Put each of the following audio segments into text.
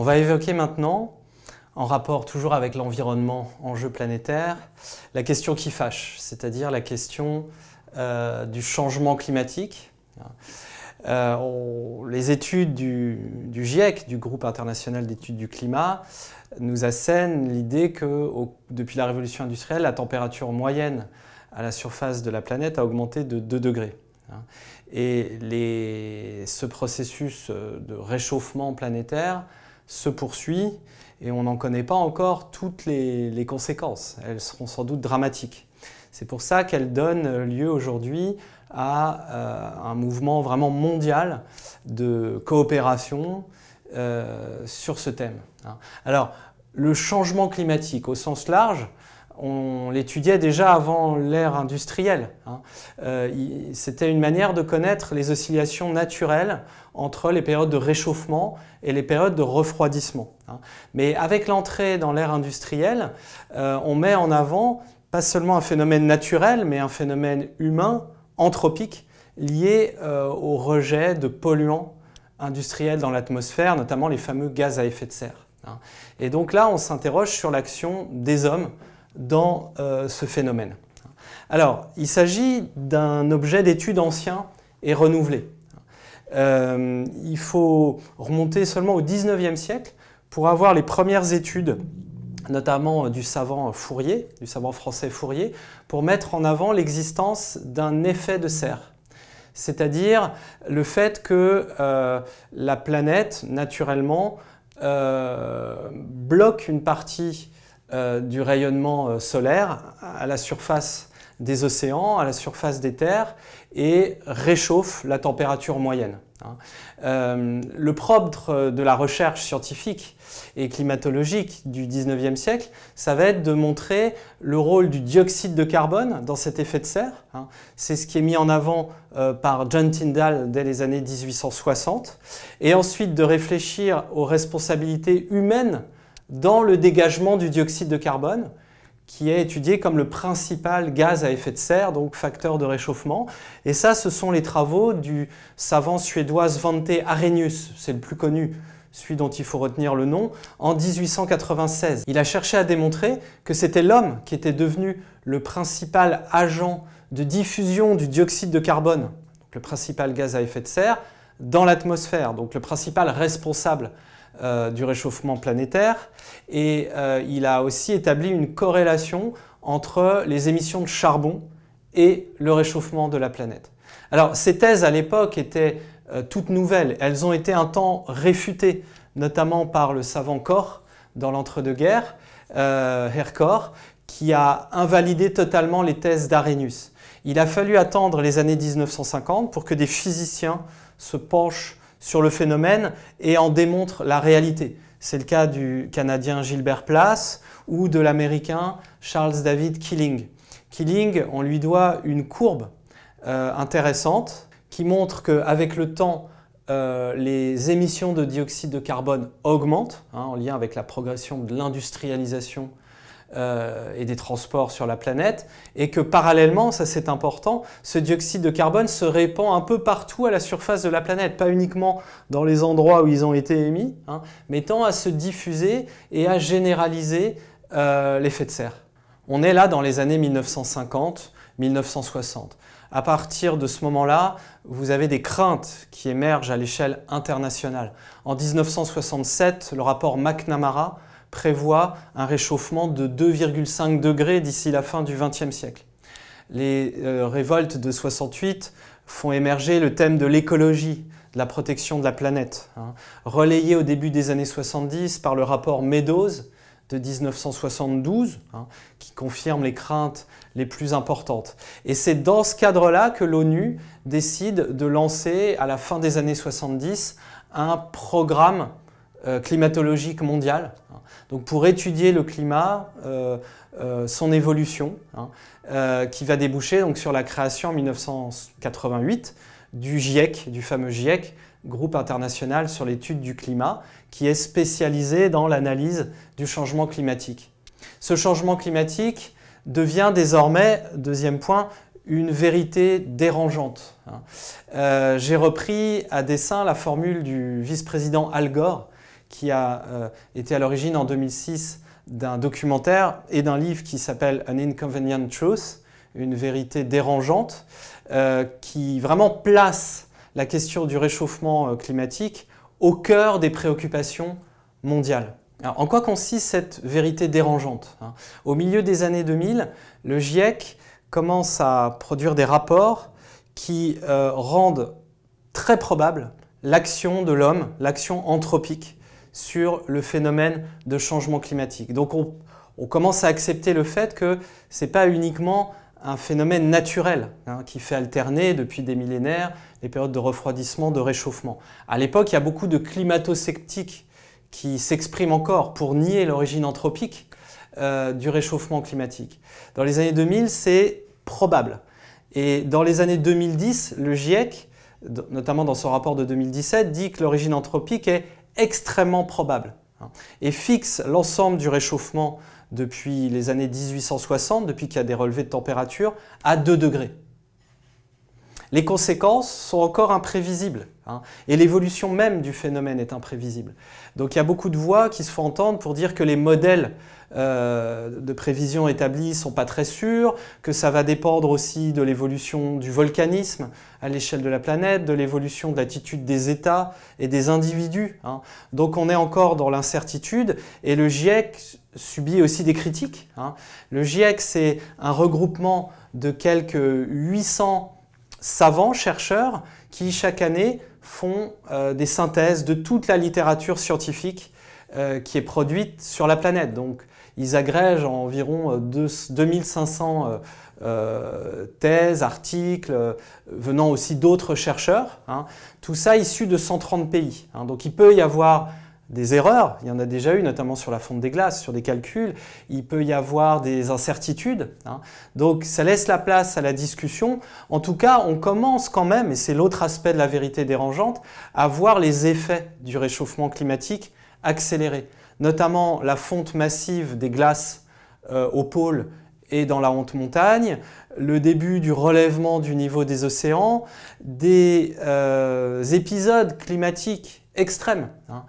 On va évoquer maintenant, en rapport toujours avec l'environnement, enjeu planétaire, la question qui fâche, c'est-à-dire la question euh, du changement climatique. Euh, les études du, GIEC, du groupe international d'études du climat, nous assènent l'idée que depuis la révolution industrielle, la température moyenne à la surface de la planète a augmenté de 2 degrés. Et ce processus euh, de réchauffement planétaire se poursuit et on n'en connaît pas encore toutes les, conséquences. Elles seront sans doute dramatiques. C'est pour ça qu'elles donnent lieu aujourd'hui à euh, un mouvement vraiment mondial de coopération euh, sur ce thème. Hein. Alors, le changement climatique au sens large, on l'étudiait déjà avant l'ère industrielle. Hein. Euh, c'était une manière de connaître les oscillations naturelles entre les périodes de réchauffement et les périodes de refroidissement. Hein. Mais avec l'entrée dans l'ère industrielle, euh, on met en avant pas seulement un phénomène naturel, mais un phénomène humain, anthropique, lié euh, au rejet de polluants industriels dans l'atmosphère, notamment les fameux gaz à effet de serre. Hein. Et donc là, on s'interroge sur l'action des hommes dans euh, ce phénomène. Alors, il s'agit d'un objet d'étude ancien et renouvelé. Euh, il faut remonter seulement au 19e siècle pour avoir les premières études, notamment euh, du savant Fourier, du savant français Fourier, pour mettre en avant l'existence d'un effet de serre c'est-à-dire le fait que la planète, naturellement, bloque une partie euh, du rayonnement euh, solaire à la surface des océans, à la surface des terres, et réchauffe la température moyenne. Hein. Euh, le propre de la recherche scientifique et climatologique du 19e siècle, ça va être de montrer le rôle du dioxyde de carbone dans cet effet de serre. Hein. C'est ce qui est mis en avant par John Tyndall dès les années 1860. Et ensuite de réfléchir aux responsabilités humaines dans le dégagement du dioxyde de carbone, qui est étudié comme le principal gaz à effet de serre, donc facteur de réchauffement. Et ça, ce sont les travaux du savant suédois Svante Arrhenius, c'est le plus connu, celui dont il faut retenir le nom, en 1896. Il a cherché à démontrer que c'était l'homme qui était devenu le principal agent de diffusion du dioxyde de carbone, le principal gaz à effet de serre, dans l'atmosphère, donc le principal responsable euh, du réchauffement planétaire et euh, il a aussi établi une corrélation entre les émissions de charbon et le réchauffement de la planète. Alors ces thèses à l'époque étaient euh, toutes nouvelles, elles ont été un temps réfutées, notamment par le savant Corr dans l'entre-deux-guerres, Hercor, qui a invalidé totalement les thèses d'Arrhenius. Il a fallu attendre les années 1950 pour que des physiciens se penchent sur le phénomène et en démontre la réalité. C'est le cas du Canadien Gilbert Place ou de l'Américain Charles David Keeling. Keeling, on lui doit une courbe euh, intéressante qui montre qu'avec le temps, euh, les émissions de dioxyde de carbone augmentent, hein, en lien avec la progression de l'industrialisation euh, et des transports sur la planète, et que parallèlement, ça c'est important, ce dioxyde de carbone se répand un peu partout à la surface de la planète, pas uniquement dans les endroits où ils ont été émis, hein, mais tend à se diffuser et à généraliser euh, l'effet de serre. On est là dans les années 1950, 1960. À partir de ce moment-là, vous avez des craintes qui émergent à l'échelle internationale. En 1967, le rapport McNamara prévoit un réchauffement de 2,5 degrés d'ici la fin du XXe siècle. Les euh, révoltes de 68 font émerger le thème de l'écologie, de la protection de la planète, hein. relayé au début des années 70 par le rapport Meadows de 1972, hein, qui confirme les craintes les plus importantes. Et c'est dans ce cadre-là que l'ONU décide de lancer, à la fin des années 70, un programme euh, climatologique mondiale, donc pour étudier le climat, euh, euh, son évolution, hein, qui va déboucher donc sur la création en 1988 du GIEC, du fameux GIEC, groupe international sur l'étude du climat, qui est spécialisé dans l'analyse du changement climatique. Ce changement climatique devient désormais, deuxième point, une vérité dérangeante. Hein. J'ai repris à dessein la formule du vice-président Al Gore, qui a euh, été à l'origine en 2006 d'un documentaire et d'un livre qui s'appelle An Inconvenient Truth, une vérité dérangeante, euh, qui vraiment place la question du réchauffement euh, climatique au cœur des préoccupations mondiales. en quoi consiste cette vérité dérangeante hein Au milieu des années 2000, le GIEC commence à produire des rapports qui rendent très probable l'action de l'homme, l'action anthropique, sur le phénomène de changement climatique. Donc on, commence à accepter le fait que ce n'est pas uniquement un phénomène naturel hein, qui fait alterner depuis des millénaires les périodes de refroidissement, de réchauffement. À l'époque, il y a beaucoup de climato-sceptiques qui s'expriment encore pour nier l'origine anthropique euh, du réchauffement climatique. Dans les années 2000, c'est probable. Et dans les années 2010, le GIEC, notamment dans son rapport de 2017, dit que l'origine anthropique est extrêmement probable hein, et fixe l'ensemble du réchauffement depuis les années 1860, depuis qu'il y a des relevés de température, à 2 degrés. Les conséquences sont encore imprévisibles, hein, et l'évolution même du phénomène est imprévisible. Donc il y a beaucoup de voix qui se font entendre pour dire que les modèles euh, de prévisions établies ne sont pas très sûres, que ça va dépendre aussi de l'évolution du volcanisme à l'échelle de la planète, de l'évolution de l'attitude des États et des individus. Hein. Donc on est encore dans l'incertitude et le GIEC subit aussi des critiques. Hein. Le GIEC, c'est un regroupement de quelques 800 savants, chercheurs, qui chaque année font euh, des synthèses de toute la littérature scientifique euh, qui est produite sur la planète. Donc ils agrègent environ 2500 euh, euh, thèses, articles, venant aussi d'autres chercheurs. Hein. Tout ça issu de 130 pays. Hein. Donc il peut y avoir des erreurs, il y en a déjà eu, notamment sur la fonte des glaces, sur des calculs, il peut y avoir des incertitudes, hein. donc ça laisse la place à la discussion. En tout cas, on commence quand même, et c'est l'autre aspect de la vérité dérangeante, à voir les effets du réchauffement climatique accélérée, notamment la fonte massive des glaces euh, au pôle et dans la haute montagne, le début du relèvement du niveau des océans, des euh, épisodes climatiques extrêmes hein,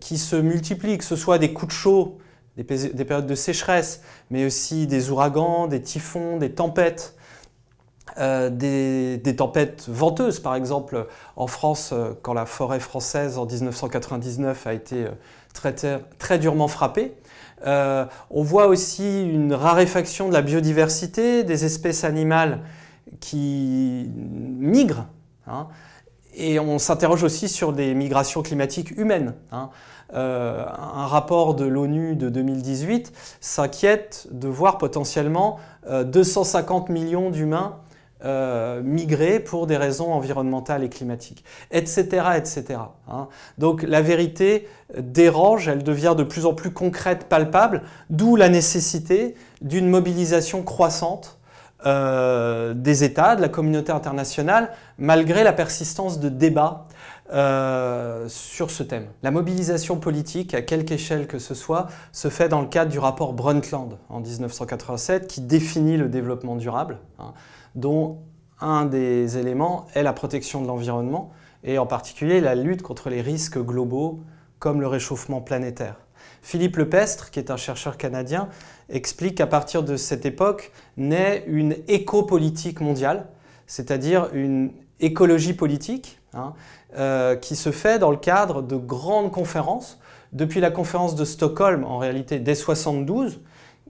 qui se multiplient, que ce soit des coups de chaud, des périodes de sécheresse, mais aussi des ouragans, des typhons, des tempêtes, euh, des, tempêtes venteuses, par exemple en France, euh, quand la forêt française en 1999 a été euh, très, durement frappée. on voit aussi une raréfaction de la biodiversité, des espèces animales qui migrent. Hein, et on s'interroge aussi sur des migrations climatiques humaines. Hein. un rapport de l'ONU de 2018 s'inquiète de voir potentiellement 250 millions d'humains euh, migrer pour des raisons environnementales et climatiques, etc. etc. Hein. Donc la vérité dérange, elle devient de plus en plus concrète, palpable, d'où la nécessité d'une mobilisation croissante euh, des États, de la communauté internationale, malgré la persistance de débats euh, sur ce thème. La mobilisation politique, à quelque échelle que ce soit, se fait dans le cadre du rapport Brundtland en 1987 qui définit le développement durable, hein, dont un des éléments est la protection de l'environnement et en particulier la lutte contre les risques globaux comme le réchauffement planétaire. Philippe Lepestre, qui est un chercheur canadien, explique qu'à partir de cette époque naît une éco-politique mondiale, c'est-à-dire une écologie politique Hein, euh, qui se fait dans le cadre de grandes conférences, depuis la conférence de Stockholm en réalité dès 72,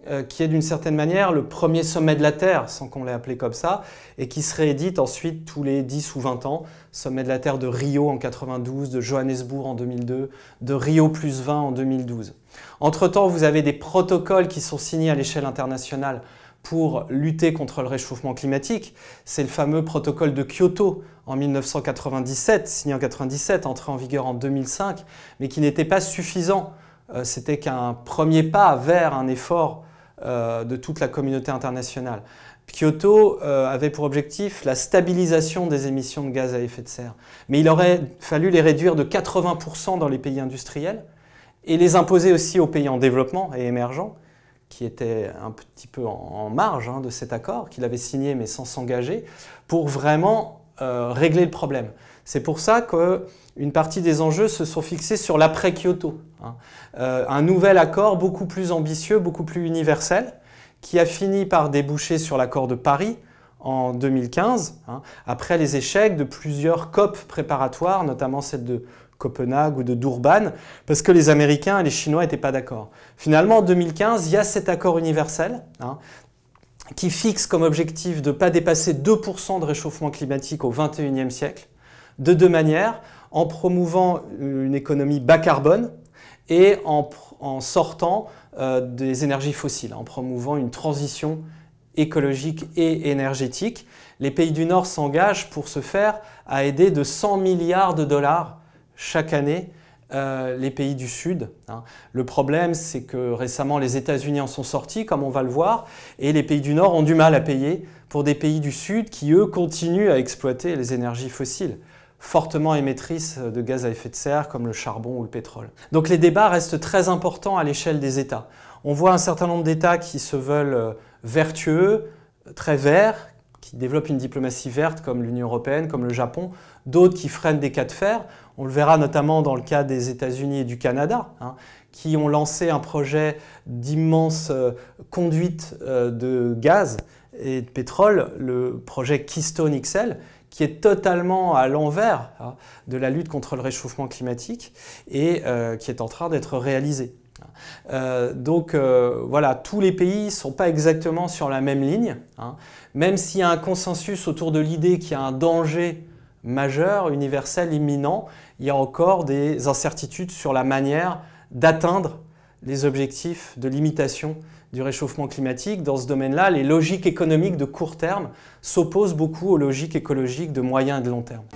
euh, qui est d'une certaine manière le premier sommet de la Terre, sans qu'on l'ait appelé comme ça, et qui se réédite ensuite tous les 10 ou 20 ans. Sommet de la Terre de Rio en 92, de Johannesburg en 2002, de Rio plus 20 en 2012. Entre-temps, vous avez des protocoles qui sont signés à l'échelle internationale pour lutter contre le réchauffement climatique, c'est le fameux protocole de Kyoto en 1997, signé en 97, entré en vigueur en 2005, mais qui n'était pas suffisant. Euh, c'était qu'un premier pas vers un effort euh, de toute la communauté internationale. Kyoto euh, avait pour objectif la stabilisation des émissions de gaz à effet de serre, mais il aurait fallu les réduire de 80% dans les pays industriels et les imposer aussi aux pays en développement et émergents qui était un petit peu en, marge hein, de cet accord, qu'il avait signé mais sans s'engager, pour vraiment euh, régler le problème. C'est pour ça qu'une partie des enjeux se sont fixés sur l'après-Kyoto. Hein. Euh, un nouvel accord beaucoup plus ambitieux, beaucoup plus universel, qui a fini par déboucher sur l'accord de Paris en 2015, hein, après les échecs de plusieurs COP préparatoires, notamment celle de Copenhague ou de Durban, parce que les Américains et les Chinois n'étaient pas d'accord. Finalement, en 2015, il y a cet accord universel hein, qui fixe comme objectif de ne pas dépasser 2% de réchauffement climatique au XXIe siècle, de deux manières, en promouvant une économie bas carbone et en, sortant euh, des énergies fossiles, en promouvant une transition écologique et énergétique. Les pays du Nord s'engagent pour ce faire à aider de 100 milliards de dollars chaque année euh, les pays du Sud. Hein. Le problème, c'est que récemment, les États-Unis en sont sortis, comme on va le voir, et les pays du Nord ont du mal à payer pour des pays du Sud qui, eux, continuent à exploiter les énergies fossiles fortement émettrices de gaz à effet de serre comme le charbon ou le pétrole. Donc les débats restent très importants à l'échelle des États. On voit un certain nombre d'États qui se veulent euh, vertueux, très verts, qui développent une diplomatie verte comme l'Union européenne, comme le Japon, d'autres qui freinent des cas de fer. On le verra notamment dans le cas des États-Unis et du Canada, hein, qui ont lancé un projet d'immense euh, conduite euh, de gaz et de pétrole, le projet Keystone XL, qui est totalement à l'envers hein, de la lutte contre le réchauffement climatique et euh, qui est en train d'être réalisé. donc voilà, tous les pays ne sont pas exactement sur la même ligne. Hein même s'il y a un consensus autour de l'idée qu'il y a un danger majeur, universel, imminent, il y a encore des incertitudes sur la manière d'atteindre les objectifs de limitation du réchauffement climatique. Dans ce domaine-là, les logiques économiques de court terme s'opposent beaucoup aux logiques écologiques de moyen et de long terme.